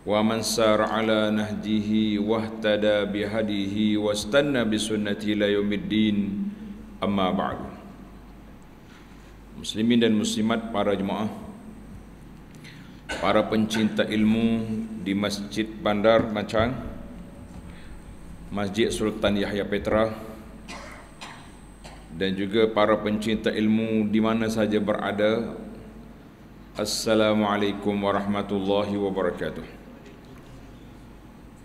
Wa ومن سار على نهجه واهتدى بهديه واستنى بسنته الى يوم الدين amma بعد muslimin dan muslimat para jemaah para pencinta ilmu di Masjid Bandar Macang Masjid Sultan Yahya Petra dan juga para pencinta ilmu di mana saja berada Assalamualaikum warahmatullahi wabarakatuh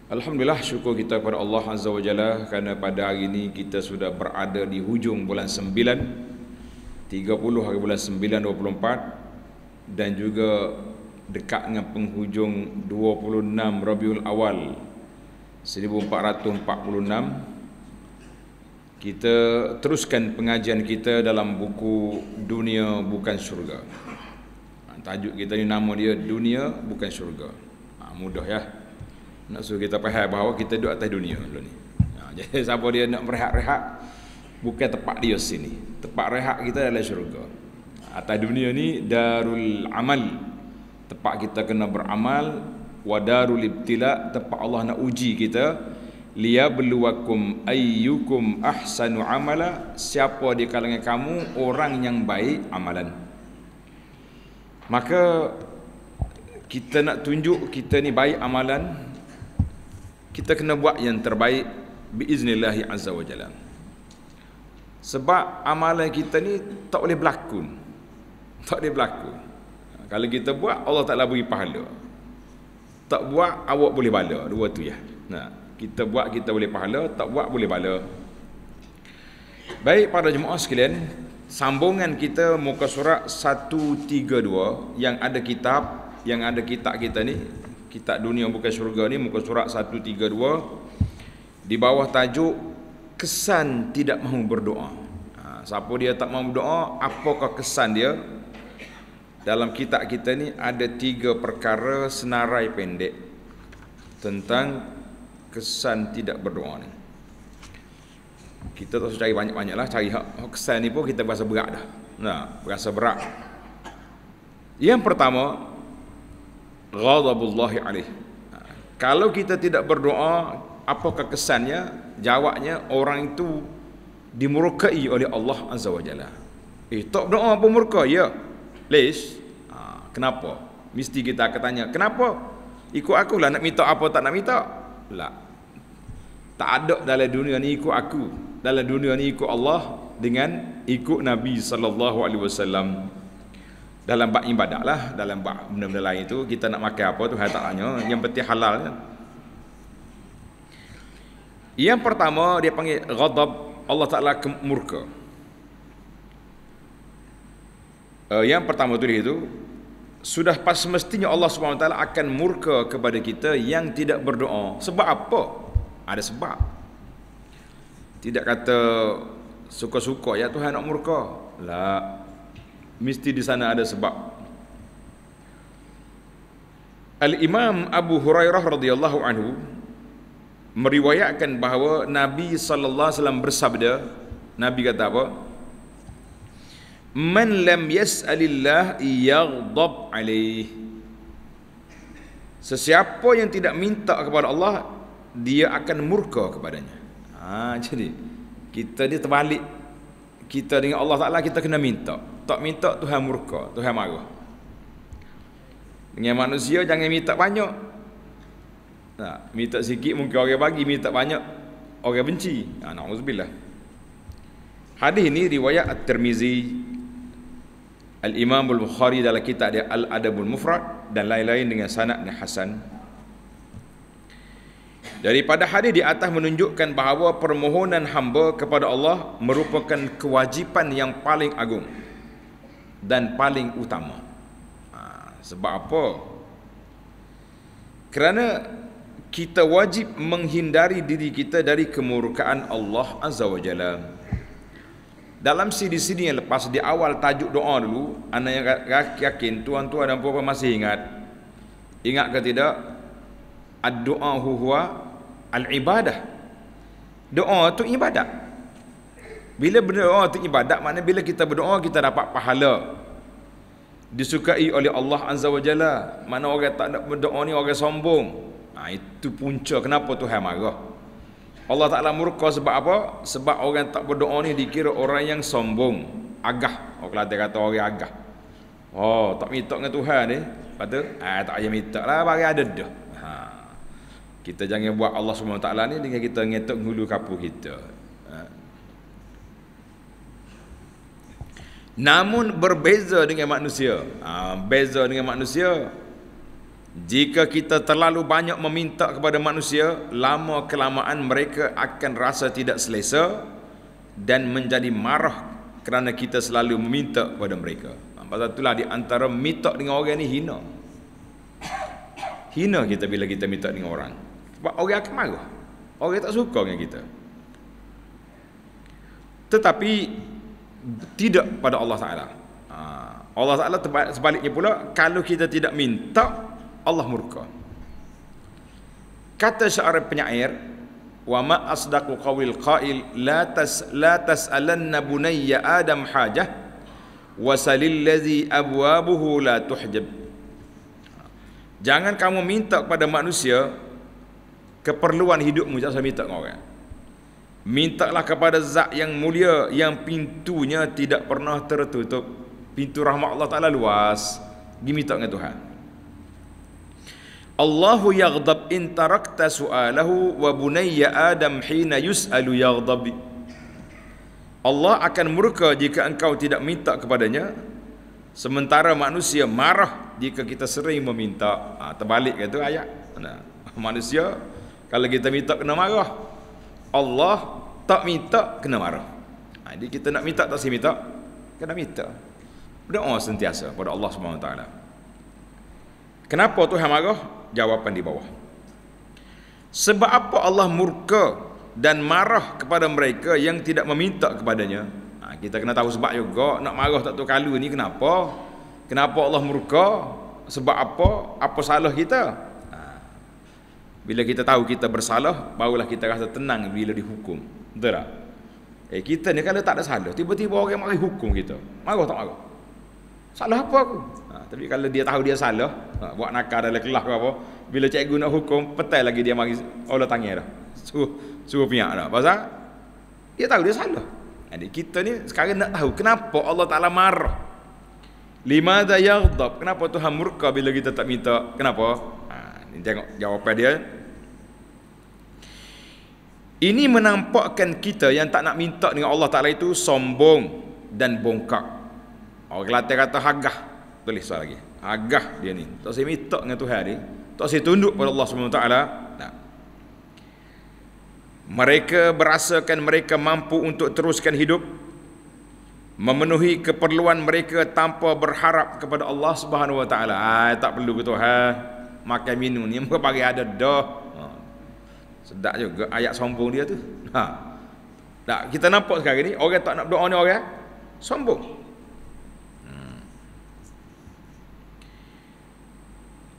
Alhamdulillah syukur kita kepada Allah Azza wa Jalla kerana pada hari ini kita sudah berada di hujung bulan 9 30 hari bulan 9 24 dan juga dekat dengan penghujung 26 Rabiul Awal 1446 kita teruskan pengajian kita dalam buku Dunia Bukan Syurga. Tajuk kita ni nama dia Dunia Bukan Syurga. Ha, mudah ya nak suruh kita faham bahawa kita duduk atas dunia dulu ni. Ha, jadi siapa dia nak berehat-rehat bukan tempat dia sini. Tempat rehat kita adalah syurga. Atas dunia ni darul amal. Tempat kita kena beramal wa darul ibtila tempat Allah nak uji kita liyabluwakum ayyukum ahsanu amala siapa di kalangan kamu orang yang baik amalan. Maka kita nak tunjuk kita ni baik amalan kita kena buat yang terbaik biiznillahi azza wa jalan sebab amalan kita ni tak boleh berlakon tak boleh berlakon ha, kalau kita buat Allah Taala beri pahala tak buat awak boleh bala dua tu ya nah ha, kita buat kita boleh pahala tak buat boleh bala baik para jemaah sekalian sambungan kita muka surat 132 yang ada kitab yang ada kitab kita ni kitab dunia bukan syurga ni muka surat 132 di bawah tajuk kesan tidak mahu berdoa. Ha, siapa dia tak mahu berdoa, apakah kesan dia? Dalam kitab kita ni ada tiga perkara senarai pendek tentang kesan tidak berdoa ni. Kita tak usah cari banyak-banyak lah, cari Kesan ni pun kita berasa berat dah. Nah, berasa berat. Yang pertama, ghadabullahi alaih kalau kita tidak berdoa apakah kesannya jawabnya orang itu dimurkai oleh Allah azza wajalla eh tak berdoa pun murka ya leis ha, ah, kenapa mesti kita akan tanya kenapa ikut aku lah nak minta apa tak nak minta lah tak ada dalam dunia ni ikut aku dalam dunia ni ikut Allah dengan ikut Nabi sallallahu alaihi wasallam dalam bab ibadat lah dalam bab benda-benda lain tu kita nak makan apa tu tak tanya yang penting halal kan yang pertama dia panggil ghadab Allah Ta'ala kemurka. uh, eh, yang pertama tu dia itu sudah pas mestinya Allah SWT akan murka kepada kita yang tidak berdoa sebab apa? ada sebab tidak kata suka-suka ya Tuhan nak murka lah mesti di sana ada sebab Al-Imam Abu Hurairah radhiyallahu anhu meriwayatkan bahawa Nabi sallallahu alaihi wasallam bersabda Nabi kata apa Man lam yas'alillah yaghdab alayh Sesiapa yang tidak minta kepada Allah dia akan murka kepadanya ha, jadi kita ni terbalik kita dengan Allah Taala kita kena minta tak minta Tuhan murka, Tuhan marah. Dengan manusia jangan minta banyak. Nah, minta sikit mungkin orang bagi, minta banyak orang benci. Nah, ha, na'udzubillah. Hadis ini riwayat At-Tirmizi Al-Imam Al-Bukhari dalam kitab dia Al-Adabul Mufrad dan lain-lain dengan sanadnya Hasan. Daripada hadis di atas menunjukkan bahawa permohonan hamba kepada Allah merupakan kewajipan yang paling agung dan paling utama. Ha, sebab apa? Kerana kita wajib menghindari diri kita dari kemurkaan Allah Azza wa Jalla. Dalam siri-siri yang lepas di awal tajuk doa dulu, anda yang yakin tuan-tuan dan puan-puan masih ingat. Ingat ke tidak? Ad-du'a huwa al-ibadah. Doa tu ibadah. Bila berdoa itu ibadat, makna bila kita berdoa, kita dapat pahala. Disukai oleh Allah Azza wa Jalla. Mana orang tak nak berdoa ni, orang sombong. Ha, itu punca kenapa Tuhan marah. Allah Ta'ala murka sebab apa? Sebab orang tak berdoa ni dikira orang yang sombong. Agah. Orang oh, kalau dia kata orang agah. Oh, tak minta dengan Tuhan ni. Lepas tu, eh, tak payah minta lah, bagi ada dah. Ha. Kita jangan buat Allah SWT ni dengan kita ngetuk hulu kapu kita. Namun berbeza dengan manusia. Ha, beza dengan manusia. Jika kita terlalu banyak meminta kepada manusia, lama kelamaan mereka akan rasa tidak selesa dan menjadi marah kerana kita selalu meminta kepada mereka. Ah, Sebab ha, itulah di antara minta dengan orang ini hina. Hina kita bila kita minta dengan orang. Sebab orang akan marah. Orang tak suka dengan kita. Tetapi tidak pada Allah Taala. Ha, Allah Taala sebaliknya pula kalau kita tidak minta Allah murka. Kata seorang penyair, "Wa ma asdaqu qawil qail la tas la tas'alanna bunayya Adam hajah wa salil ladzi abwabuhu la tuhjab." Jangan kamu minta kepada manusia keperluan hidupmu jangan minta orang. Mintalah kepada zat yang mulia yang pintunya tidak pernah tertutup. Pintu rahmat Allah Ta'ala luas. Pergi minta dengan Tuhan. Allahu yaghdab in tarakta su'alahu wa bunayya Adam hina yus'alu yaghdab. Allah akan murka jika engkau tidak minta kepadanya. Sementara manusia marah jika kita sering meminta. Ha, terbalik kata ayat. manusia kalau kita minta kena marah. Allah tak minta kena marah ha, jadi kita nak minta tak sih minta kena minta berdoa sentiasa kepada Allah SWT kenapa Tuhan marah jawapan di bawah sebab apa Allah murka dan marah kepada mereka yang tidak meminta kepadanya ha, kita kena tahu sebab juga nak marah tak tu kalu ni kenapa kenapa Allah murka sebab apa apa salah kita bila kita tahu kita bersalah, barulah kita rasa tenang bila dihukum. Betul tak? Eh, kita ni kalau tak ada salah, tiba-tiba orang mari hukum kita. Marah tak marah? Salah apa aku? Ha, tapi kalau dia tahu dia salah, ha, buat nakar, dalam kelas ke apa, bila cikgu nak hukum, petai lagi dia mari Allah tanya dah. Suruh, suruh pihak dah. Pasal, dia tahu dia salah. Jadi kita ni sekarang nak tahu kenapa Allah Ta'ala marah. Lima da yagdab. Kenapa Tuhan murka bila kita tak minta? Kenapa? Ha, ini tengok jawapan dia. Ini menampakkan kita yang tak nak minta dengan Allah Ta'ala itu sombong dan bongkak. Orang kata kata hagah. Tulis soal lagi. Hagah dia ni. Tak saya minta dengan Tuhan ni. Tak saya tunduk pada Allah Subhanahu Ta'ala. Nah. Mereka berasakan mereka mampu untuk teruskan hidup memenuhi keperluan mereka tanpa berharap kepada Allah Subhanahu Wa Ta'ala. Ah tak perlu ke Tuhan makan minum ni muka pagi ada dah ha. sedap juga ayat sombong dia tu ha. tak kita nampak sekarang ni orang tak nak berdoa ni orang sombong hmm.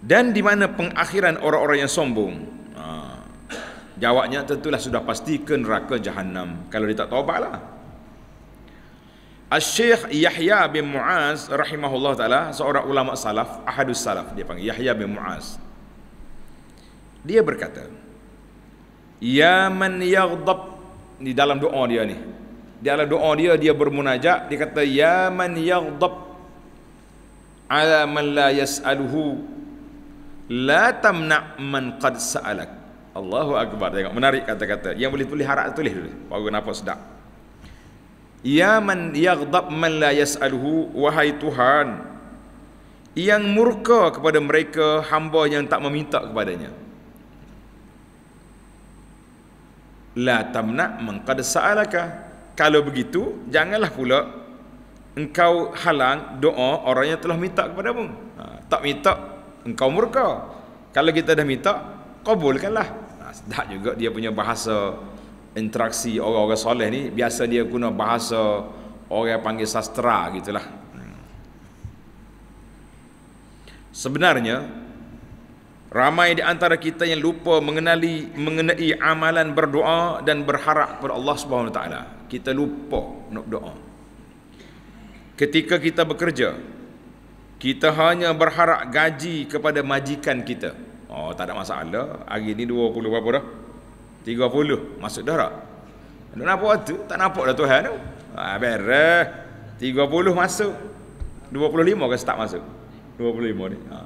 dan di mana pengakhiran orang-orang yang sombong ha. jawabnya tentulah sudah pasti ke neraka jahanam kalau dia tak taubat lah Al-Syeikh Yahya bin Muaz rahimahullah taala seorang ulama salaf, ahadus salaf dia panggil Yahya bin Muaz. Dia berkata, "Ya man yaghdab" di dalam doa dia ni. Di dalam doa dia dia bermunajat, dia kata, "Ya man yaghdab" ala man la yas'aluhu la tamna' man qad sa'alak. Allahu akbar. Tengok menarik kata-kata. Yang boleh tulis harap tulis dulu. Baru kenapa sedap. Ya man yaghdab man la yas'aluhu wahai Tuhan yang murka kepada mereka hamba yang tak meminta kepadanya. La tamna man qad sa'alaka. Kalau begitu janganlah pula engkau halang doa orang yang telah minta kepadamu. Ha, tak minta engkau murka. Kalau kita dah minta kabulkanlah. Ha, sedap juga dia punya bahasa interaksi orang-orang soleh ni biasa dia guna bahasa orang panggil sastra gitulah. Sebenarnya ramai di antara kita yang lupa mengenali mengenai amalan berdoa dan berharap kepada Allah Subhanahu Wa taala. Kita lupa nak doa. Ketika kita bekerja, kita hanya berharap gaji kepada majikan kita. Oh, tak ada masalah. Hari ni 20 berapa dah? tiga puluh masuk darat tak nampak tu tak nampak dah Tuhan tu ha, berah tiga puluh masuk dua puluh lima ke tak masuk dua puluh lima ni ha.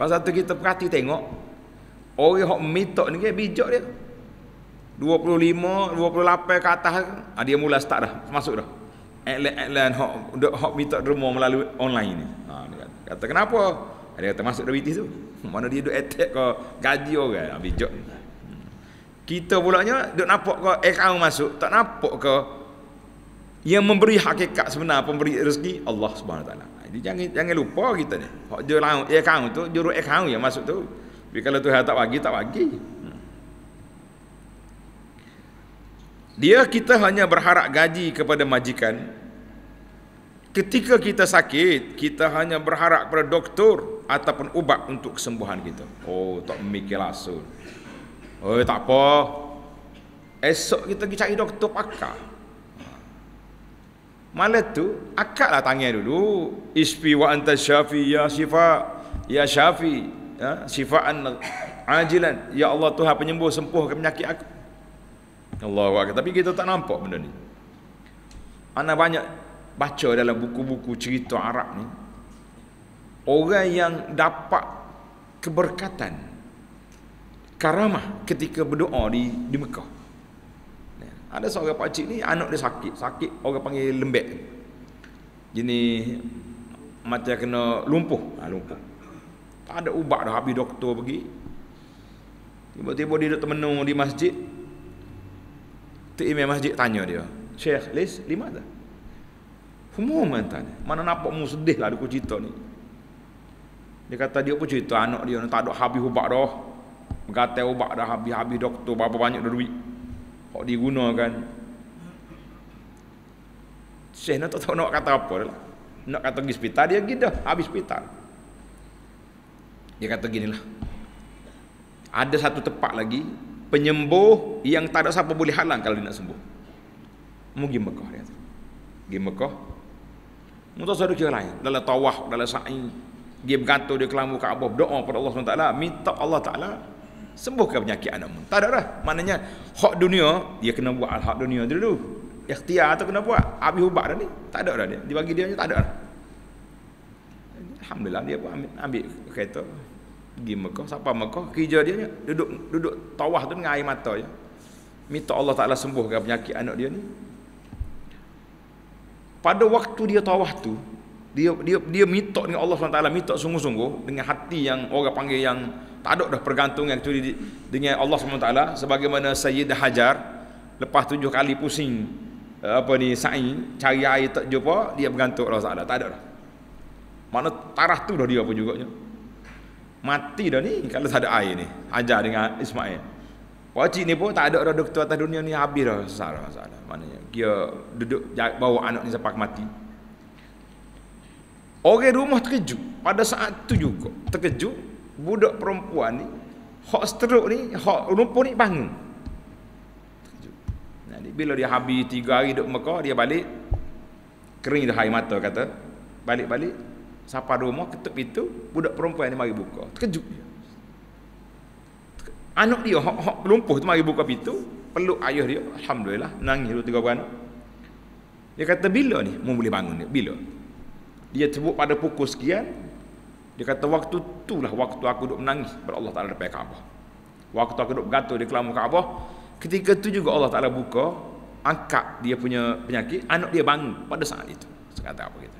pasal tu kita perhati tengok orang yang mitok ni bijak dia dua puluh lima dua puluh lapan ke atas ha, dia mula start dah masuk dah Atlan-atlan hok hok mitok rumah melalui online ni. Ha, dia kata, kata kenapa? Ha, dia kata masuk dari tu. Mana dia duk attack ke gaji orang? Ha, bijak. Ni. Kita pulaknya duk nampak ke eh, ikhram masuk, tak nampak ke yang memberi hakikat sebenar pemberi rezeki Allah Subhanahu taala. Ha, jadi jangan jangan lupa kita ni. Hak je lau ikhram eh, tu juru eh, ikhram yang masuk tu. Tapi kalau Tuhan tak bagi, tak bagi. Hmm. Dia kita hanya berharap gaji kepada majikan Ketika kita sakit, kita hanya berharap kepada doktor ataupun ubat untuk kesembuhan kita. Oh, tak mikir langsung. Oi, tak apa. Esok kita pergi cari doktor pakar. Malah tu, akak lah tanya dulu. Ispi wa anta syafi ya syifa. Ya syafi. Ya, syifaan ajilan. Ya Allah Tuhan penyembuh sempuh ke penyakit aku. Allah wa Tapi kita tak nampak benda ni. Ana banyak baca dalam buku-buku cerita Arab ni. Orang yang dapat keberkatan karamah ketika berdoa di di Mekah. Ya, ada seorang pakcik ni anak dia sakit, sakit orang panggil lembek. Jenis macam kena lumpuh, ha, lumpuh. Tak ada ubat dah habis doktor pergi. Tiba-tiba dia duduk temenu di masjid. Tu imam masjid tanya dia, "Syekh, lis lima dah?" Fumum mantan. Mana nampak mu sedih lah aku cerita ni. Dia kata dia pun cerita anak dia tak ada habis ubat dah. Berkata ubat dah habis-habis doktor Berapa banyak dah duit Hak digunakan Syekh nak tak tahu nak kata apa lah. Nak kata pergi hospital dia pergi dah Habis hospital Dia kata gini lah Ada satu tempat lagi Penyembuh yang tak ada siapa boleh halang Kalau dia nak sembuh Mau pergi Mekah dia kata Pergi Mekah Mau tak suruh kira lain Dalam tawah, dalam sa'i Dia bergantung, dia kelamu ke Abah Berdoa kepada Allah SWT Minta Allah Ta'ala sembuhkan penyakit anakmu. Tak ada lah. Maknanya hak dunia dia kena buat al-hak dunia dulu. Ikhtiar tu kena buat. Habis ubat dah ni. Tak ada lah dia. Dia bagi dia tak ada lah. Alhamdulillah dia pun ambil, ambil kereta pergi Mekah. Siapa Mekah? Kerja dia ni duduk duduk tawah tu dengan air mata je. Ya. Minta Allah Taala sembuhkan penyakit anak dia ni. Pada waktu dia tawah tu, dia dia dia minta dengan Allah SWT minta sungguh-sungguh dengan hati yang orang panggil yang tak ada dah pergantungan kecuali dengan Allah SWT sebagaimana Sayyidah Hajar lepas tujuh kali pusing eh, apa ni sa'i cari air tak jumpa dia bergantung Allah Taala tak ada dah mana tarah tu dah dia pun juga mati dah ni kalau tak ada air ni Hajar dengan Ismail Pakcik ni pun tak ada dah doktor atas dunia ni habis dah sesara masalah. Maknanya dia duduk bawa anak ni sampai mati. Orang rumah terkejut pada saat tu juga terkejut budak perempuan ni hak stroke ni hak lumpur ni bangun jadi bila dia habis tiga hari duduk Mekah dia balik kering dah air mata kata balik-balik sampai rumah ketuk itu, budak perempuan ni mari buka terkejut dia anak dia hak, hak lumpuh tu mari buka pintu peluk ayah dia alhamdulillah nangis dua tiga beranak dia kata bila ni mu boleh bangun ni bila dia sebut pada pukul sekian dia kata waktu tu lah waktu aku duduk menangis kepada Allah Ta'ala depan Kaabah. Waktu aku duduk bergantung dia kelamu Kaabah. Ketika tu juga Allah Ta'ala buka. Angkat dia punya penyakit. Anak dia bangun pada saat itu. Kata apa kita.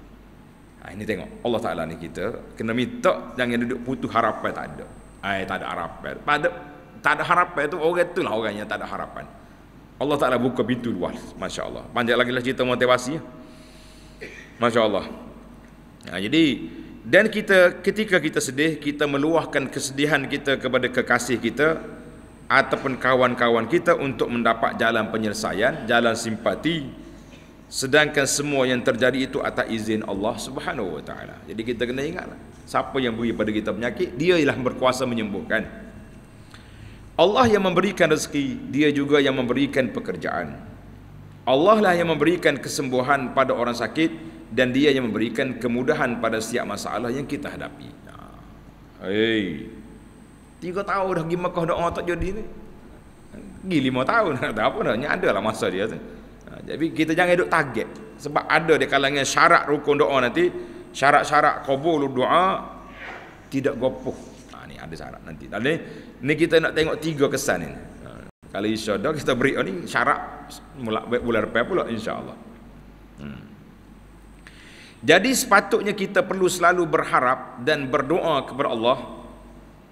Ha, ini tengok. Allah Ta'ala ni kita. Kena minta jangan duduk putus harapan tak ada. Ay, eh, tak ada harapan. Pada, tak ada harapan tu, orang itulah orang yang tak ada harapan. Allah Ta'ala buka pintu luas. Masya Allah. Panjang lagi lah cerita motivasi. Masya Allah. Ha, jadi dan kita ketika kita sedih kita meluahkan kesedihan kita kepada kekasih kita ataupun kawan-kawan kita untuk mendapat jalan penyelesaian jalan simpati sedangkan semua yang terjadi itu atas izin Allah Subhanahu wa jadi kita kena ingat siapa yang beri pada kita penyakit dia ialah berkuasa menyembuhkan Allah yang memberikan rezeki dia juga yang memberikan pekerjaan Allah lah yang memberikan kesembuhan pada orang sakit, dan dia yang memberikan kemudahan pada setiap masalah yang kita hadapi. Nah. Hei, tiga tahun dah pergi Mekah doa tak jadi ni. Pergi lima tahun, tak apa dah, ada lah masa dia tu. Nah, jadi kita jangan duduk target. Sebab ada di kalangan syarat rukun doa nanti, syarat-syarat kabul doa, tidak gopoh. Nah, ni ada syarat nanti. Nah, ni, ni kita nak tengok tiga kesan ini. Ah, kalau insya Allah kita beri ini syarat mulak bulan depan pula insya Allah. Hmm. Jadi sepatutnya kita perlu selalu berharap dan berdoa kepada Allah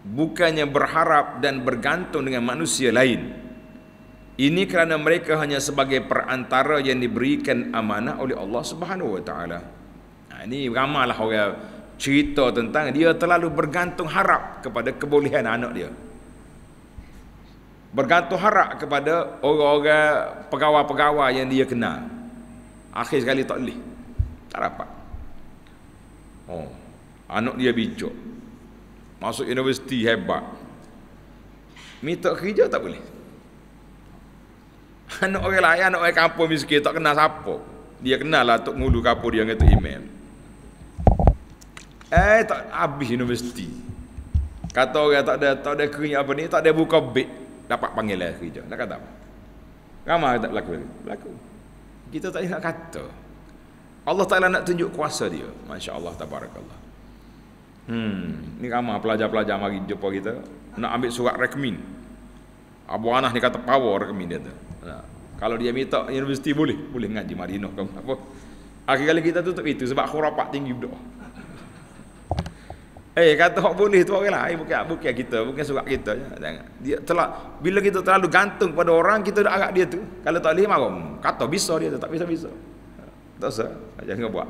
bukannya berharap dan bergantung dengan manusia lain. Ini kerana mereka hanya sebagai perantara yang diberikan amanah oleh Allah Subhanahu Wa Taala. Ha, ini ramalah orang cerita tentang dia terlalu bergantung harap kepada kebolehan anak dia. Bergantung harap kepada orang-orang pegawai-pegawai yang dia kenal. Akhir sekali tak boleh. Tak dapat. Oh. Anak dia bijak. Masuk universiti hebat. Minta kerja tak boleh. Anak orang lain, anak orang kampung miskin tak kenal siapa. Dia kenal lah Tok Ngulu Kapur dia dengan Tok Eh tak habis universiti. Kata orang tak ada tak ada kerja apa ni, tak ada buka bed dapat panggil lah kerja. Nak kata apa? Ramai tak berlaku. Berlaku. Kita tak nak kata. Allah Ta'ala nak tunjuk kuasa dia Masya Allah Tabarakallah Hmm, ni ramah pelajar-pelajar mari jumpa kita Nak ambil surat rekmin Abu Anah ni kata power rekmin dia tu nah, ha. Kalau dia minta universiti boleh Boleh ngaji Madinah kamu apa Akhir kali kita tutup itu sebab khurafat tinggi budak Eh kata hak boleh tu orang lain bukan bukan kita bukan surat kita jangan dia telah bila kita terlalu gantung pada orang kita agak dia tu kalau tak boleh marah hmm, kata bisa dia tak bisa bisa, bisa. Tak usah, jangan buat.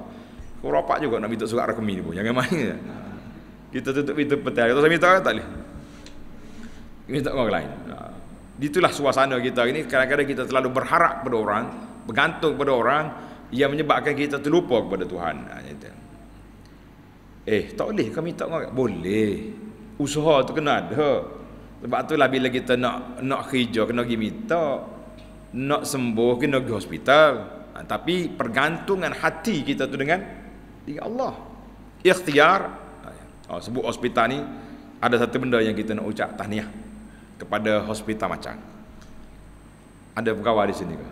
Kau rapat juga nak minta surat rekening ni pun. Jangan main. Ha. Kita tutup pintu petang. Kita minta tak boleh. Minta orang lain. Ha. Itulah suasana kita ini. Kadang-kadang kita terlalu berharap pada orang, bergantung pada orang yang menyebabkan kita terlupa kepada Tuhan. Ha. Eh, tak boleh kau tak orang. Boleh. Usaha tu kena ada. Sebab itulah bila kita nak nak kerja kena pergi minta. Nak sembuh kena pergi hospital. Ah, tapi pergantungan hati kita tu dengan dengan Allah ikhtiar ah, ya. oh, sebut hospital ni ada satu benda yang kita nak ucap tahniah kepada hospital macam ada pegawai di sini ke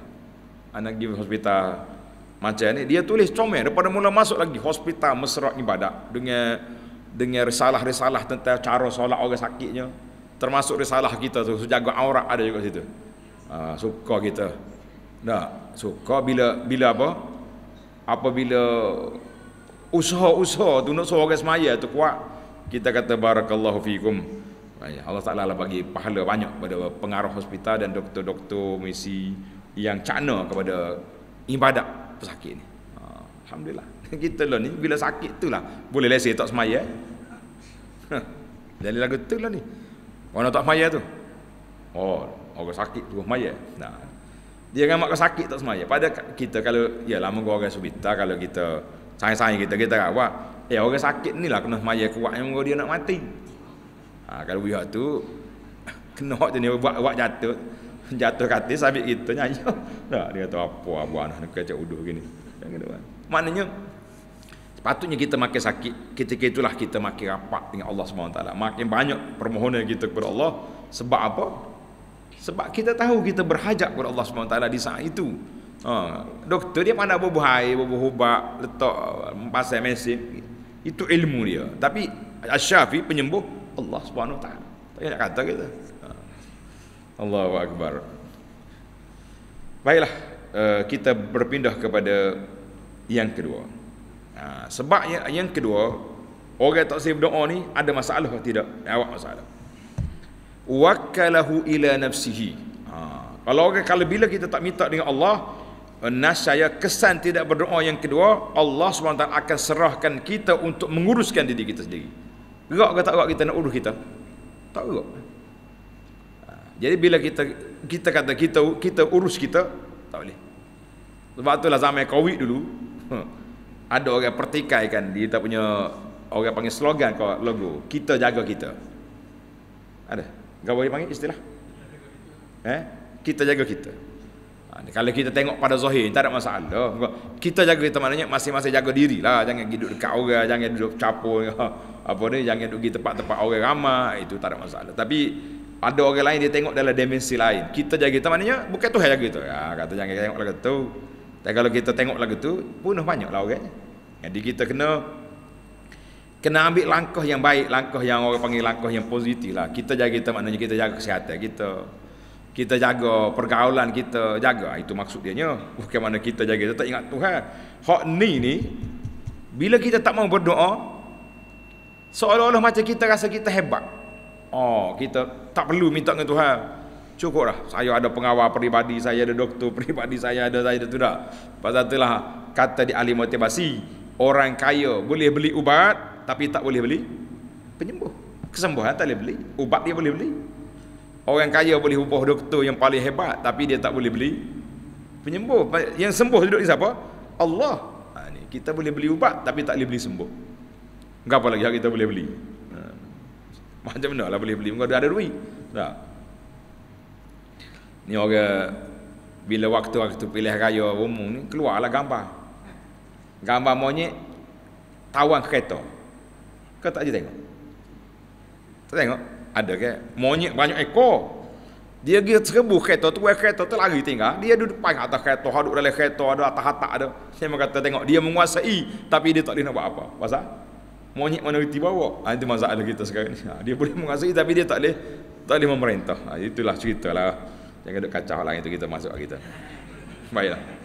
anak give hospital macam ni dia tulis comel daripada mula masuk lagi hospital mesra ibadat dengan dengan risalah-risalah tentang cara solat orang sakitnya termasuk risalah kita tu sejaga aurat ada juga situ uh, suka kita Nah, so kau bila bila apa? Apabila usaha-usaha tu nak suruh orang semaya tu kuat, kita kata barakallahu fikum. Allah Taala lah bagi pahala banyak kepada pengarah hospital dan doktor-doktor misi yang cakna kepada ibadat pesakit ni. Ha, Alhamdulillah. Kita lah ni bila sakit tu lah boleh lesi tak semaya. Ha, jadi lagu tu lah ni. Orang tak semaya tu. Oh, orang sakit tu semaya. Nah dia kan mak sakit tak semaya pada kita kalau ya lama gua orang subita kalau kita sayang-sayang kita kita kan apa eh orang sakit ni lah kena semaya kuat yang dia nak mati ha, kalau pihak tu kena hak ni buat buat jatuh jatuh kata sabit kita nyanyi nah, dia kata apa abu anak nak kacau uduh gini yang kedua maknanya sepatutnya kita makin sakit ketika itulah kita makin rapat dengan Allah SWT makin banyak permohonan kita kepada Allah sebab apa sebab kita tahu kita berhajat kepada Allah SWT di saat itu ha, doktor dia pandai bubuh air bubuh ubat letak um, pasal mesin itu ilmu dia tapi asyafi penyembuh Allah SWT tak nak kata kita ha. Allahu Akbar baiklah uh, kita berpindah kepada yang kedua ha, sebab yang, kedua orang tak sibuk doa ni ada masalah atau tidak awak masalah wakalahu ila nafsihi ha. kalau orang kalau bila kita tak minta dengan Allah nasaya kesan tidak berdoa yang kedua Allah SWT akan serahkan kita untuk menguruskan diri kita sendiri gerak ke tak gerak kita nak urus kita tak gerak ha. jadi bila kita kita kata kita kita urus kita tak boleh sebab itulah zaman covid dulu huh, ha, ada orang pertikai kan dia punya orang panggil slogan kau logo kita jaga kita ada Gawai dia panggil istilah. Eh, kita jaga kita. Ha, kalau kita tengok pada zahir tak ada masalah. Kita jaga kita maknanya masing-masing jaga dirilah, jangan gi duduk dekat orang, jangan duduk capur ha, apa ni, jangan duduk di tempat-tempat orang ramai, itu tak ada masalah. Tapi ada orang lain dia tengok dalam dimensi lain. Kita jaga kita maknanya bukan Tuhan jaga kita. Ha, kata jangan tengok lagu tu. Tapi kalau kita tengok lagu tu, punah banyaklah orangnya. Jadi kita kena kena ambil langkah yang baik, langkah yang orang panggil langkah yang positif lah. Kita jaga kita maknanya kita jaga kesihatan kita. Kita jaga pergaulan kita, jaga. Ah, itu maksud dia Bukan mana kita jaga kita tak ingat Tuhan. Hak ni ni bila kita tak mau berdoa seolah-olah macam kita rasa kita hebat. Oh, kita tak perlu minta dengan Tuhan. Cukup lah. Saya ada pengawal peribadi, saya ada doktor peribadi, saya ada, saya ada tu dah. Pasal itulah kata di Ali Motivasi, orang kaya boleh beli ubat, tapi tak boleh beli penyembuh kesembuhan tak boleh beli ubat dia boleh beli orang kaya boleh ubah doktor yang paling hebat tapi dia tak boleh beli penyembuh yang sembuh duduk di siapa Allah ha, ni. kita boleh beli ubat tapi tak boleh beli sembuh apa lagi yang kita boleh beli ha. macam mana lah boleh beli kalau ada duit tak ni orang bila waktu-waktu pilih raya umum ni keluarlah gambar gambar monyet tawang kereta kau tak ada tengok? Tak tengok? Ada ke? Monyet banyak ekor. Dia pergi serbu kereta tu, buat kereta tu lari tinggal. Dia duduk depan atas kereta, Haduk dalam kereta, ada atas hatak ada. Saya kata tengok, dia menguasai tapi dia tak boleh nak buat apa. Pasal? Monyet mana minoriti bawa. Ha, itu masalah kita sekarang ni. Ha, dia boleh menguasai tapi dia tak boleh tak boleh memerintah. Ha, itulah cerita lah. Jangan duduk kacau lah itu kita masuk lah kita. Baiklah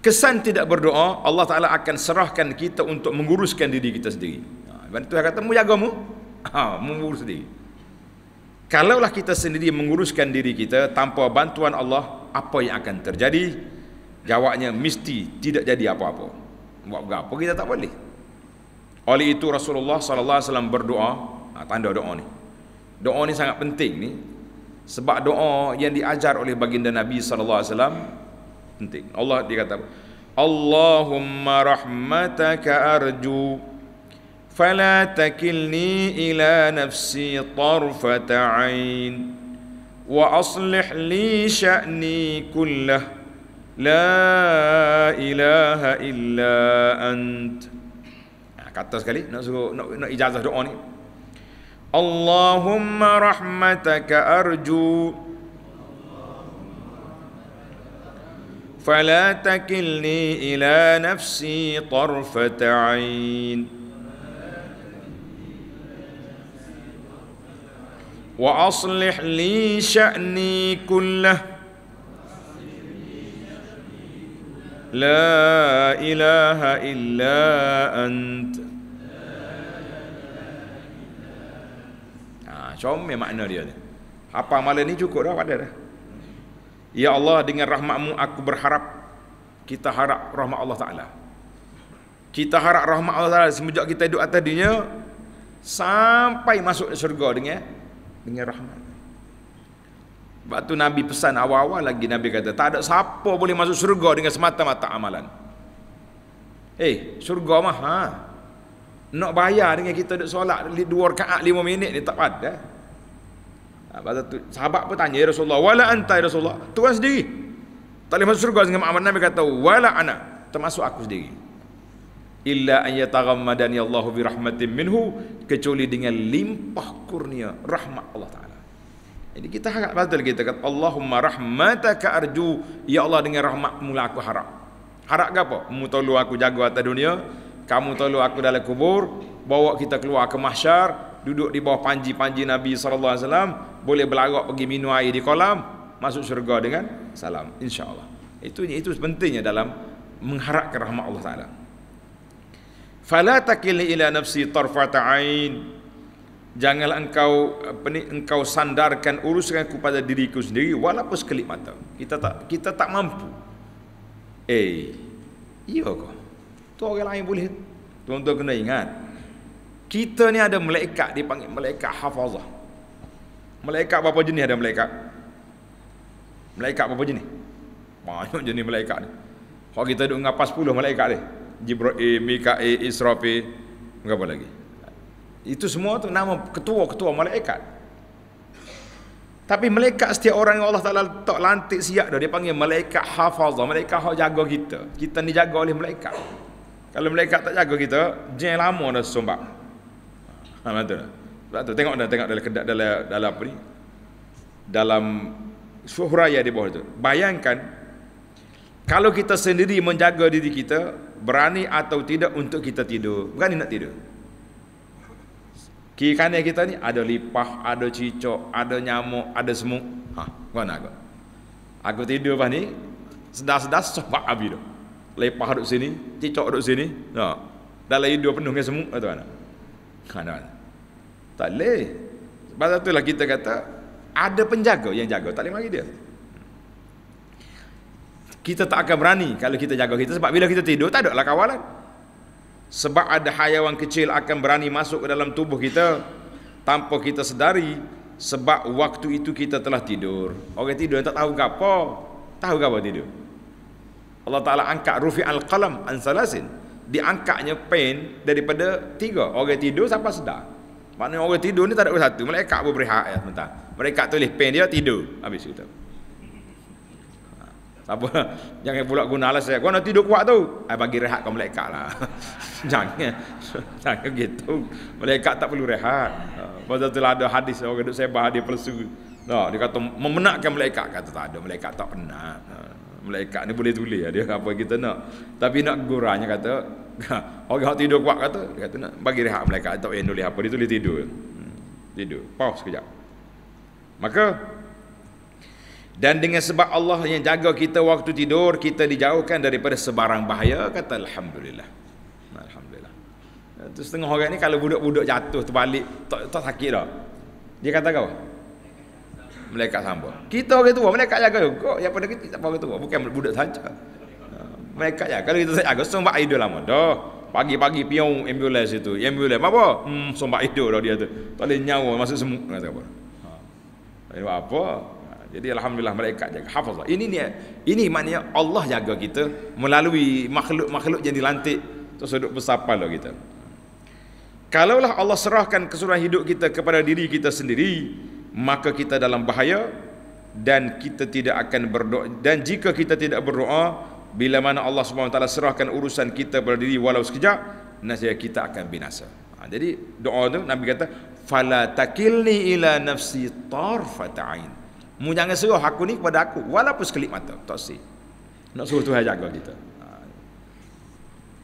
kesan tidak berdoa Allah Ta'ala akan serahkan kita untuk menguruskan diri kita sendiri ha, Ibn Tuhan kata mu jaga mu ha, mengurus sendiri kalaulah kita sendiri menguruskan diri kita tanpa bantuan Allah apa yang akan terjadi jawabnya mesti tidak jadi apa-apa buat apa kita tak boleh oleh itu Rasulullah sallallahu alaihi wasallam berdoa, ha, tanda doa ni. Doa ni sangat penting ni. Sebab doa yang diajar oleh baginda Nabi sallallahu alaihi wasallam penting Allah dia kata Allahumma rahmataka arju fala فلا تكلني إلى نفسي طرفة عين وأصلح لي شأني كله لا إله إلا أنت kata sekali nak suruh nak, nak ijazah doa ni Allahumma rahmataka arju فلا تكلني الى نفسي طرفه عين واصلح لي شاني كله لا اله الا انت Ah, comel makna dia ni. Apa malam ni cukup dah pada dah. Ya Allah dengan rahmatmu aku berharap Kita harap rahmat Allah Ta'ala Kita harap rahmat Allah Ta'ala Semenjak kita hidup atas dunia Sampai masuk syurga dengan Dengan rahmat Sebab tu Nabi pesan awal-awal lagi Nabi kata tak ada siapa boleh masuk syurga dengan semata-mata amalan. Eh, syurga mah ha. Nak bayar dengan kita duduk solat dua rakaat lima minit ni tak padah. Eh? Ha, tu, sahabat pun tanya ya Rasulullah, wala anta ya Rasulullah? Tuan sendiri. Tak boleh masuk surga dengan Muhammad Nabi kata, wala ana. Termasuk aku sendiri. Illa an yataghammadani Allah bi rahmatin minhu kecuali dengan limpah kurnia rahmat Allah Taala. Jadi kita harap betul kita kata Allahumma rahmataka arju ya Allah dengan rahmat mula aku harap. Harap apa? Mu tolong aku jaga atas dunia, kamu tolong aku dalam kubur, bawa kita keluar ke mahsyar, duduk di bawah panji-panji Nabi sallallahu alaihi wasallam boleh berlarak pergi minum air di kolam masuk syurga dengan salam insyaallah itu itu pentingnya dalam mengharapkan rahmat Allah taala fala takilni ila nafsi tarfata ain janganlah engkau engkau sandarkan urusan aku pada diriku sendiri walaupun sekelip mata kita tak kita tak mampu eh iya kok tu orang lain boleh tuan-tuan kena ingat kita ni ada malaikat dipanggil malaikat hafazah. Malaikat berapa jenis ada malaikat? Malaikat berapa jenis? Banyak jenis malaikat ni. Kalau kita duduk dengan pas 10 malaikat ni. Jibril, Mikail, Israfil, berapa lagi? Itu semua tu nama ketua-ketua malaikat. Tapi malaikat setiap orang yang Allah Taala tak lantik siap dah dia panggil malaikat hafazah, malaikat hak jaga kita. Kita ni jaga oleh malaikat. Kalau malaikat tak jaga kita, jin lama dah sumbat. Ha mata. Tak tahu tengok dah tengok dalam kedak dalam dalam apa ni? Dalam suhraya di bawah tu. Bayangkan kalau kita sendiri menjaga diri kita berani atau tidak untuk kita tidur. Berani nak tidur? Kiri kanan kita ni ada lipah, ada cicak, ada nyamuk, ada semut. Ha, mana aku? Aku tidur pas ni sedas-sedas sebab abi tu. Lipah duduk sini, cicak duduk sini. Ha. Dalam hidup penuh dengan semut atau mana? kanan. Tak boleh. Sebab itulah kita kata, ada penjaga yang jaga, tak boleh mari dia. Kita tak akan berani kalau kita jaga kita sebab bila kita tidur, tak ada lah kawalan. Sebab ada hayawan kecil akan berani masuk ke dalam tubuh kita tanpa kita sedari sebab waktu itu kita telah tidur. Orang tidur yang tak tahu ke apa, tahu ke apa tidur. Allah Ta'ala angkat rufi al-qalam an-salasin diangkatnya pain daripada tiga orang tidur sampai sedar maknanya orang tidur ni tak ada satu malaikat pun berehat ya sebentar mereka tulis pain dia tidur habis itu ha. apa jangan pula guna alas saya kau nak tidur kuat tu ai bagi rehat kau malaikat lah jangan jangan gitu malaikat tak perlu rehat ha. pasal tu lah ada hadis orang duk sebar dia palsu dia kata memenakkan malaikat kata tak ada malaikat tak penat ha. Malaikat ni boleh tulis lah dia apa kita nak. Tapi nak gurahnya kata, orang yang tidur kuat kata, dia kata nak bagi rehat malaikat tak payah nulis apa dia tulis tidur. Hmm, tidur. Pause sekejap. Maka dan dengan sebab Allah yang jaga kita waktu tidur, kita dijauhkan daripada sebarang bahaya, kata Alhamdulillah. Alhamdulillah. Itu setengah orang ni kalau budak-budak jatuh terbalik, tak, tak sakit dah. Dia kata kau, malaikat hamba. Kita orang tua, malaikat jaga juga. Ya pada kita tak apa orang tua, bukan budak saja. Ha, malaikat jaga. Kalau kita jaga sembah idul lama Doh Pagi-pagi piung ambulans itu, ambulans apa? Hmm, sembah idul dah dia tu. Tak ada nyawa masuk semut kata ha. apa. Ha. Ini apa? Jadi alhamdulillah malaikat jaga hafazah. Ini ni ini maknanya Allah jaga kita melalui makhluk-makhluk yang dilantik terus duduk bersapa lah kita. Kalaulah Allah serahkan kesudahan hidup kita kepada diri kita sendiri, maka kita dalam bahaya dan kita tidak akan berdoa dan jika kita tidak berdoa bila mana Allah Subhanahu Wa Taala serahkan urusan kita pada diri walau sekejap nasihat kita akan binasa ha, jadi doa tu Nabi kata fala takilni ila nafsi tarfata ain mu jangan serah aku ni kepada aku walaupun sekelip mata tak si nak suruh Tuhan jaga kita ha.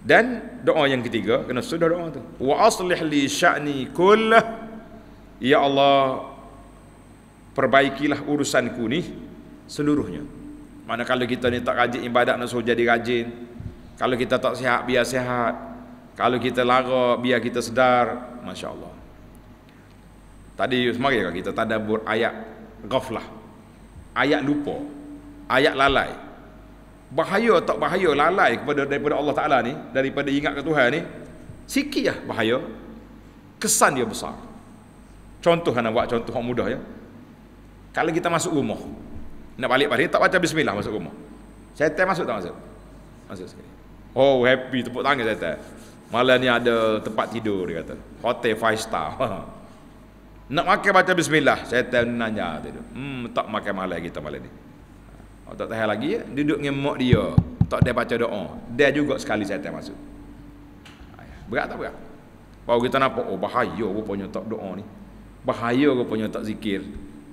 dan doa yang ketiga kena sudah doa tu wa aslih li sya'ni kull ya Allah perbaikilah urusanku ni seluruhnya. Mana kalau kita ni tak rajin ibadat nak suruh jadi rajin. Kalau kita tak sihat biar sihat. Kalau kita lara biar kita sedar, masya-Allah. Tadi semari kita tadabbur ayat ghaflah. Ayat lupa. Ayat lalai. Bahaya tak bahaya lalai kepada daripada Allah Taala ni, daripada ingat ke Tuhan ni, sikitlah bahaya. Kesan dia besar. Contoh nak buat contoh yang mudah ya. Kalau kita masuk rumah, nak balik balik tak baca bismillah masuk rumah. Setan masuk tak masuk? Masuk sekali. Oh, happy tepuk tangan saya setan. Malam ni ada tempat tidur dia kata. Hotel five star. nak makan baca bismillah, Saya setan nanya tidur. Hmm, tak makan malam kita malam ni. Oh, tak tahan lagi ya? duduk dengan mak dia. Tak dia baca doa. Dia juga sekali saya setan masuk. Berat tak berat? Kalau kita nampak, oh bahaya rupanya tak doa ni. Bahaya rupanya tak zikir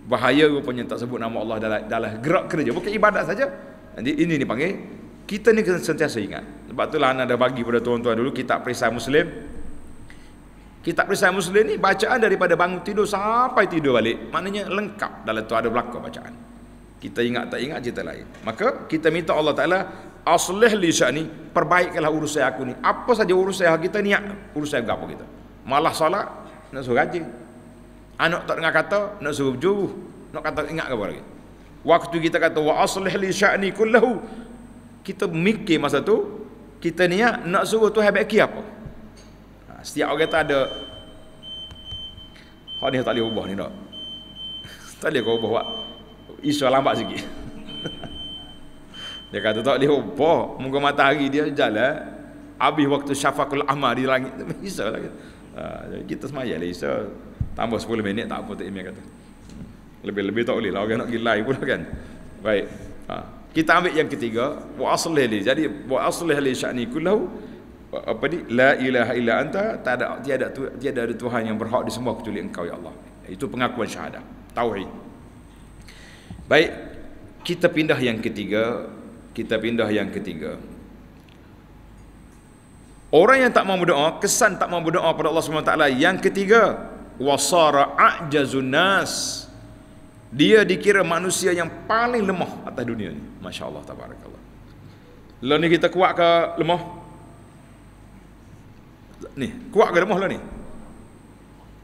bahaya rupanya tak sebut nama Allah dalam, dalam gerak kerja bukan ibadat saja jadi ini ni panggil kita ni kena sentiasa ingat sebab itulah anak dah bagi pada tuan-tuan dulu kitab perisai muslim kitab perisai muslim ni bacaan daripada bangun tidur sampai tidur balik maknanya lengkap dalam tu ada berlaku bacaan kita ingat tak ingat cerita lain maka kita minta Allah Ta'ala aslih li sya'ni perbaikilah urusan aku ni apa saja urusan kita niat urusan agama kita malah salah, nak suruh rajin anak tak dengar kata nak suruh jauh nak kata ingat ke apa lagi waktu kita kata wa aslih li sya'ni kullahu kita mikir masa tu kita niat nak suruh Tuhan baik apa ha, setiap orang kata ada hak ni tak boleh ubah ni tak tak boleh kau ubah buat isu lambat sikit dia kata tak boleh ubah muka matahari dia jalan eh. habis waktu syafaqul amar di langit isu lagi. Ha, kita. Ha, kita semayal lah, isu Tambah 10 minit tak apa Tok Imin kata. Lebih-lebih tak boleh lah orang nak pergi live pula kan. Baik. Ha. Kita ambil yang ketiga, wa aslih li. Jadi wa aslih li sya'ni kullahu apa ni la ilaha illa anta tiada tiada tiada ada tuhan yang berhak di semua kecuali engkau ya Allah itu pengakuan syahadah tauhid baik kita pindah yang ketiga kita pindah yang ketiga orang yang tak mahu berdoa kesan tak mahu berdoa pada Allah Subhanahu taala yang ketiga wasara ajazun nas dia dikira manusia yang paling lemah atas dunia ni masyaallah tabarakallah lah ni kita kuat ke lemah ni kuat ke lemah lah ni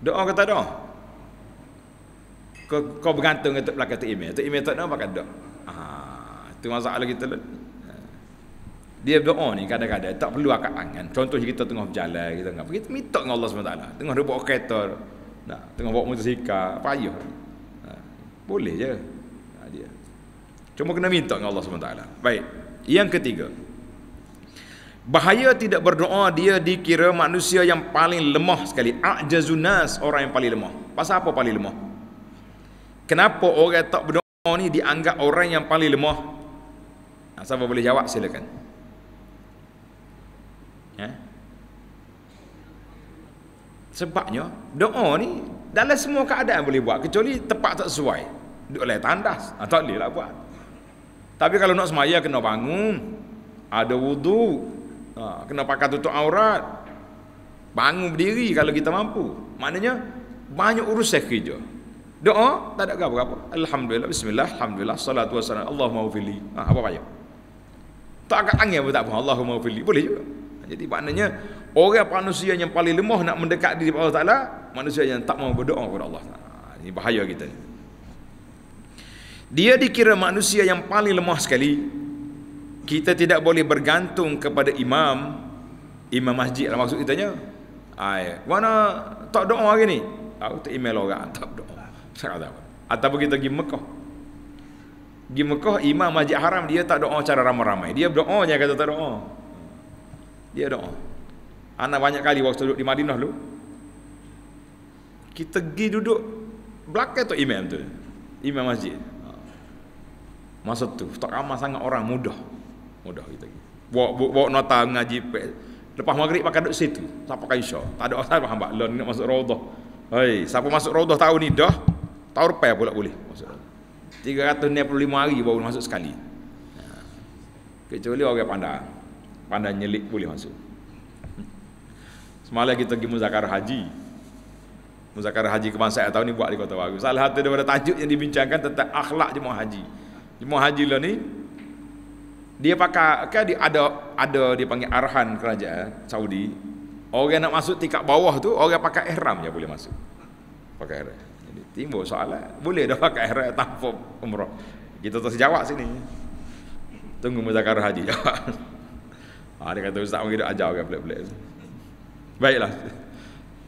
doa kata doa kau, kau bergantung kat belakang tu email tu email tak ada pakai doa ha itu masalah kita lah dia berdoa ni kadang-kadang tak perlu akak angan. Contoh kita tengah berjalan kita tengah pergi minta dengan Allah Subhanahu Taala. Tengah duduk kereta, Nah, tengah bawa motosikal, payah. Ha, boleh je. Ha, dia. Cuma kena minta dengan Allah SWT. Baik. Yang ketiga. Bahaya tidak berdoa dia dikira manusia yang paling lemah sekali. A'jazunas orang yang paling lemah. Pasal apa paling lemah? Kenapa orang tak berdoa ni dianggap orang yang paling lemah? Nah, ha, siapa boleh jawab silakan. Ya. Ha? Yeah. Sebabnya doa ni dalam semua keadaan boleh buat kecuali tempat tak sesuai. Duduk lain tandas, ha, tak boleh lah buat. Tapi kalau nak semaya kena bangun. Ada wudhu, Ha, ah, kena pakai tutup aurat. Bangun berdiri kalau kita mampu. Maknanya banyak urusan kerja. Doa tak ada apa-apa. Alhamdulillah, bismillah, alhamdulillah, salatu wassalam. Allahumma ufili. Ha, ah, apa apa Tak angin pun tak apa. Allahumma ufili. Boleh juga. Jadi maknanya orang manusia yang paling lemah nak mendekat diri kepada Allah Taala manusia yang tak mau berdoa kepada Allah Taala ha, ini bahaya kita ni dia dikira manusia yang paling lemah sekali kita tidak boleh bergantung kepada imam imam masjid lah maksud kitanya ai mana tak doa hari ni aku tak email orang tak doa sekarang atau kita pergi Mekah di Mekah imam masjid haram dia tak doa cara ramai-ramai dia berdoa je kata tak doa dia doa Ana banyak kali waktu duduk di Madinah dulu. Kita pergi duduk belakang tu imam tu. Imam masjid. Masa tu tak ramah sangat orang mudah. Mudah kita pergi. Bawa, bawa, nota mengaji, lepas maghrib pakai duduk situ. Tak pakai insya. Tak ada orang hamba lon nak masuk raudhah. Hei, siapa masuk raudhah tahu ni dah. Tahu rupai pula boleh masuk raudhah. 365 hari baru masuk sekali. Kecuali orang pandai. Pandai nyelik boleh masuk. Semalam kita pergi muzakar haji. Muzakar haji kebangsaan saya tahu ni buat di Kota Baru. Salah satu daripada tajuk yang dibincangkan tentang akhlak jemaah haji. Jemaah haji lah ni dia pakai kan dia ada ada dia panggil arhan kerajaan Saudi. Orang nak masuk tingkat bawah tu orang pakai ihram je boleh masuk. Pakai ihram. Jadi timbul soalan, boleh dah pakai ihram tanpa umrah? Kita terus jawab sini. Tunggu muzakarah haji jawab. Ah, ha, dia kata Ustaz mungkin dia ajar orang pelik-pelik. Baiklah.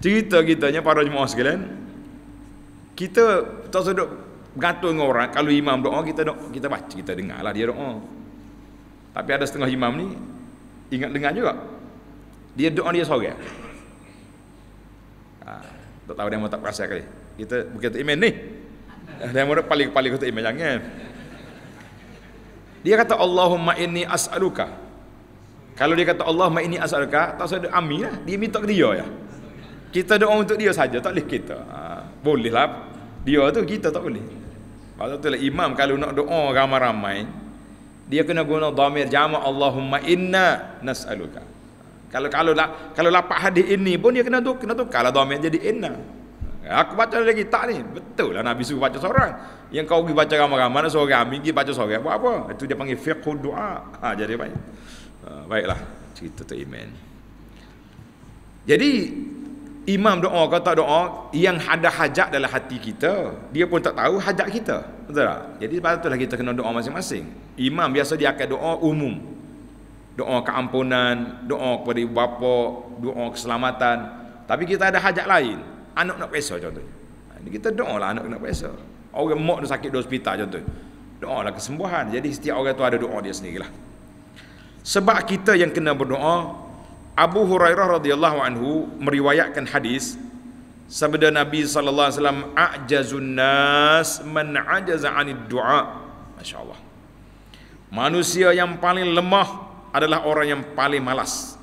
Cerita kitanya para jemaah sekalian, kita tak sedok, bergantung dengan orang. Kalau imam doa oh, kita doa, kita baca, kita dengarlah dia doa. Oh. Tapi ada setengah imam ni ingat dengar juga. Dia doa dia sorang. Ah, tak tahu dia mau tak perasa kali. Kita bukan iman ni. Dia mau paling-paling kata iman jangan. Dia kata Allahumma inni as'aluka kalau dia kata Allah ini as'aluka, tak usah ami lah. Dia minta ke dia ya. Kita doa untuk dia saja, tak boleh kita. Ha, boleh lah. Dia tu kita tak boleh. Sebab tu lah imam kalau nak doa ramai-ramai, dia kena guna dhamir jama' Allahumma inna nas'aluka. Kalau kalau lah, kalau lapak hadis ini pun dia kena tu kena tu kalau dhamir jadi inna. Ha, aku baca lagi tak ni. Betul lah Nabi suruh baca seorang. Yang kau pergi baca ramai-ramai, seorang ami pergi baca seorang. Buat apa? Itu dia panggil fiqh doa. Ha, jadi baik. Ah, baiklah cerita tu iman jadi imam doa kalau tak doa yang ada hajat dalam hati kita dia pun tak tahu hajat kita betul tak jadi sebab itulah kita kena doa masing-masing imam biasa dia akan doa umum doa keampunan doa kepada ibu bapa doa keselamatan tapi kita ada hajat lain anak nak pesa contohnya ah, ini kita doa lah anak nak pesa orang mak dia sakit di hospital contohnya doa lah kesembuhan jadi setiap orang tu ada doa dia sendirilah lah sebab kita yang kena berdoa, Abu Hurairah radhiyallahu anhu meriwayatkan hadis sabda Nabi sallallahu alaihi wasallam ajazun nas man ajaza anid du'a. Masya-Allah. Manusia yang paling lemah adalah orang yang paling malas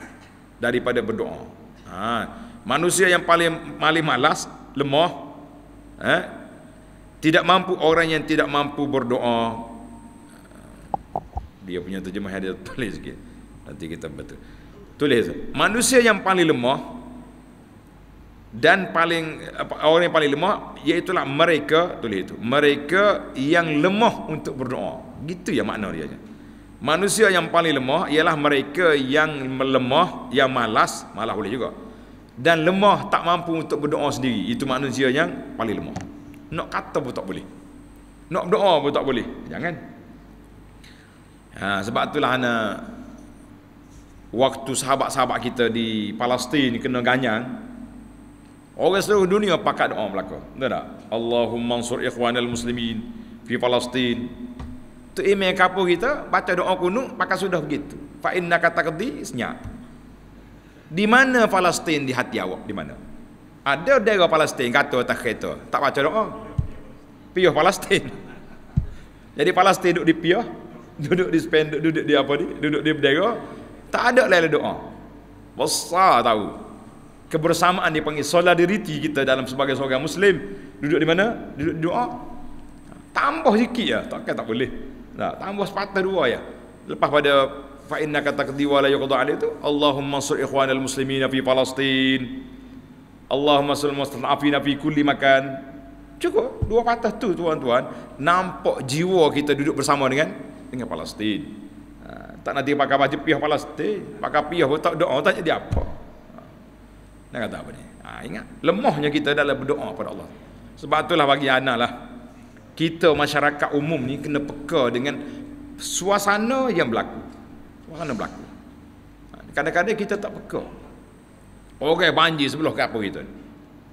daripada berdoa. Ha. Manusia yang paling paling malas, lemah, ha? tidak mampu orang yang tidak mampu berdoa, dia punya terjemahan dia tulis sikit nanti kita betul tulis manusia yang paling lemah dan paling orang yang paling lemah iaitu mereka tulis itu mereka yang lemah untuk berdoa gitu ya makna dia manusia yang paling lemah ialah mereka yang melemah yang malas malah boleh juga dan lemah tak mampu untuk berdoa sendiri itu manusia yang paling lemah nak kata pun tak boleh nak berdoa pun tak boleh jangan Ha, sebab itulah anak waktu sahabat-sahabat kita di Palestin kena ganyang orang seluruh dunia pakat doa berlaku betul tak Allahumma ansur ikhwanal muslimin fi Palestin tu email kapur kita baca doa kunu pakai sudah begitu fa inna katakdi senyap di mana Palestin di hati awak di mana ada daerah Palestin kata tak kereta tak baca doa piyah Palestin jadi Palestin duduk di piyah duduk di spend duduk di apa ni duduk di bendera tak ada lain doa besar tahu kebersamaan di dipanggil solidarity kita dalam sebagai seorang muslim duduk di mana duduk di doa tambah sikit ya takkan tak boleh nah, tambah sepatah dua ya lepas pada fa inna kata kediwa la yuqadu alai tu Allahumma sur ikhwan al muslimin fi palestin Allahumma sur mustafin fi kulli makan cukup dua patah tu tuan-tuan nampak jiwa kita duduk bersama dengan dengan Palestin. Ha, tak nanti pakai baju pihak Palestin, pakai pihak tak doa tak jadi apa. Nak ha. kata apa ni? Ha, ingat, lemahnya kita dalam berdoa kepada Allah. Sebab itulah bagi Ana lah. Kita masyarakat umum ni kena peka dengan suasana yang berlaku. Suasana berlaku. Ha, kadang-kadang kita tak peka. Orang okay, banjir sebelah ke apa kita ni.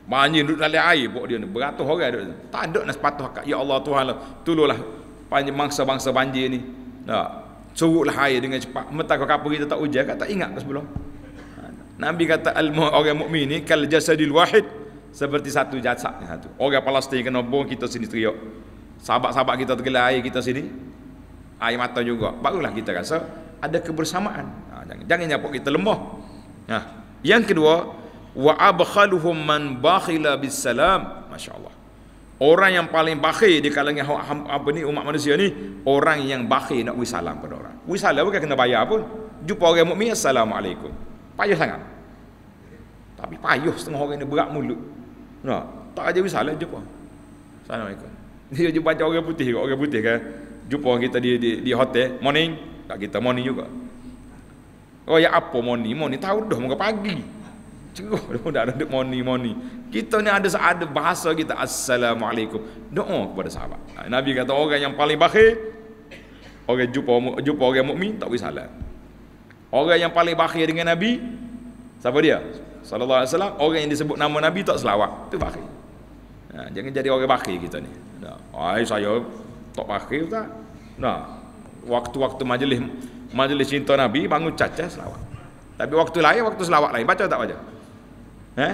Banjir duduk dalam air buat dia ni. Beratus orang duduk. Tak ada nak sepatuh akak. Ya Allah Tuhan lah. Tululah mangsa-mangsa banjir ni tak ceruklah air dengan cepat mentah kau kapur kita tak hujan kan tak ingat sebelum Nabi kata al orang mukmin ni kal jasadil wahid seperti satu jasad satu. Orang Palestin kena bom kita sini teriak. Sahabat-sahabat kita tergelar air kita sini. Air mata juga. Barulah kita rasa ada kebersamaan. Ha, jangan jangan nyapuk kita lemah. Nah, Yang kedua, wa abkhaluhum man bakhila bis salam. Masya-Allah. Orang yang paling bakhil di kalangan apa ni umat manusia ni orang yang bakhil nak wis salam pada orang. Wis salam bukan kena bayar pun. Jumpa orang mukmin assalamualaikum. Payah sangat. Tapi payah setengah orang ni berat mulut. Nah, tak aja wis salam jumpa. Assalamualaikum. Dia jumpa macam orang putih kok, orang putih kan. Jumpa orang kita di, di, di hotel, morning. Tak kita morning juga. Oh ya apa morning? Morning tahu dah muka pagi. Cerah dia pun ada moni-moni. Kita ni ada ada bahasa kita. Assalamualaikum. Doa kepada sahabat. Ha, Nabi kata orang yang paling bakhil. Orang jumpa, jumpa orang mukmin tak boleh salam. Orang yang paling bakhil dengan Nabi. Siapa dia? Sallallahu alaihi wasallam. Orang yang disebut nama Nabi tak selawat. tu bakhil. Ha, jangan jadi orang bakhil kita ni. Nah, ha, ay, saya tak bakhil tak. Nah, waktu-waktu majlis majlis cinta Nabi bangun cacah selawat. Tapi waktu lain, waktu selawat lain. Baca tak baca? Eh?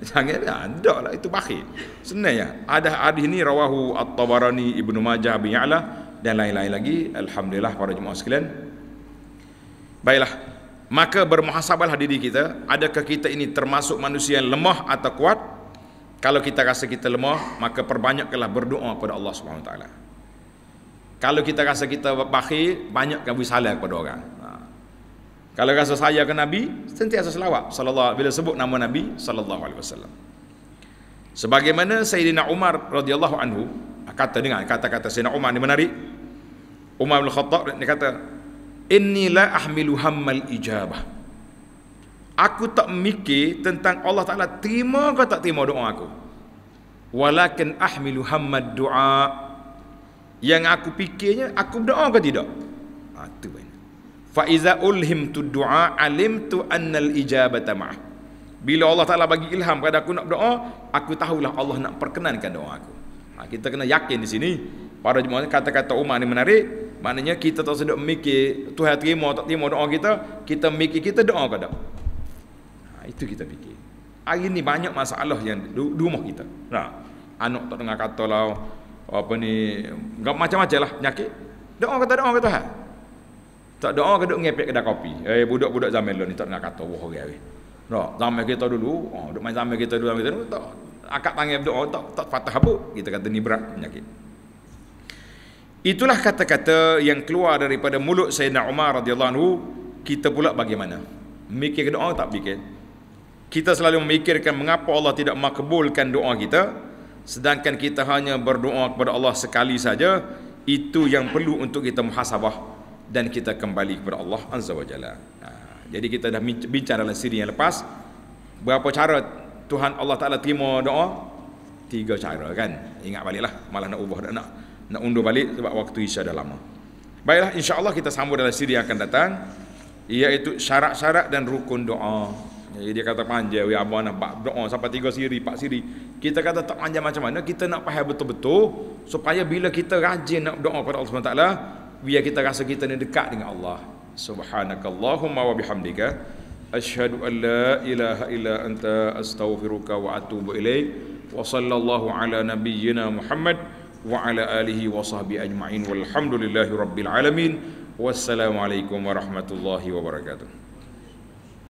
Jangan ada, ada lah itu bakhil. Sebenarnya ada hadis ni rawahu At-Tabarani Ibnu Majah bin Ya'la dan lain-lain lagi. Alhamdulillah para jemaah sekalian. Baiklah. Maka bermuhasabalah diri kita, adakah kita ini termasuk manusia yang lemah atau kuat? Kalau kita rasa kita lemah, maka perbanyaklah berdoa kepada Allah Subhanahu Wa Taala. Kalau kita rasa kita bakhil, banyakkan wisalah kepada orang. Kalau rasa saya ke Nabi, sentiasa selawat sallallahu bila sebut nama Nabi sallallahu alaihi wasallam. Sebagaimana Sayyidina Umar radhiyallahu anhu ah, kata dengan kata-kata Sayyidina Umar ni menarik. Umar bin Khattab ni kata, "Inni la ahmilu hammal ijabah." Aku tak mikir tentang Allah Taala terima ke tak terima doa aku. Walakin ahmilu hammad du'a. Yang aku fikirnya aku berdoa ke tidak? Ha tu. Ini fa iza ulhim tu du'a alimtu annal ijabata ma'ah bila Allah Ta'ala bagi ilham kepada aku nak berdoa aku tahulah Allah nak perkenankan doa aku ha, kita kena yakin di sini pada jemaah kata-kata Umar ni menarik maknanya kita tak sedap mikir Tuhan terima tak terima doa kita kita mikir kita doa ke tak ha, itu kita mikir. hari ni banyak masalah yang di, di rumah kita nah, anak tak dengar kata lah apa ni macam-macam lah penyakit doa kata doa kata Tuhan tak doa ke duk ngepek kedai kopi. Eh budak-budak zaman lo ni tak nak kata wah orang ni. zaman kita dulu, oh, duk main zaman kita dulu zaman kita tak akak panggil berdoa oh, tak tak patah habuk kita kata ni berat penyakit. Itulah kata-kata yang keluar daripada mulut Sayyidina Umar radhiyallahu anhu, kita pula bagaimana? Mikir doa tak fikir? Kita selalu memikirkan mengapa Allah tidak makbulkan doa kita sedangkan kita hanya berdoa kepada Allah sekali saja itu yang perlu untuk kita muhasabah dan kita kembali kepada Allah Azza wa Jalla. Ha, jadi kita dah bincang dalam siri yang lepas berapa cara Tuhan Allah Taala terima doa? Tiga cara kan. Ingat baliklah malah nak ubah dah nak nak undur balik sebab waktu Isya dah lama. Baiklah insya-Allah kita sambung dalam siri yang akan datang iaitu syarat-syarat dan rukun doa. Jadi dia kata panjang we abang nak bab doa sampai tiga siri, empat siri. Kita kata tak panjang macam mana? Kita nak faham betul-betul supaya bila kita rajin nak doa kepada Allah Subhanahu Taala, biar kita rasa kita ni dekat dengan Allah subhanakallahumma wa bihamdika ashhadu an la ilaha illa anta astaghfiruka wa atubu ilaik wa sallallahu ala nabiyyina muhammad wa ala alihi wa sahbi ajma'in walhamdulillahi rabbil alamin wassalamu alaikum warahmatullahi wabarakatuh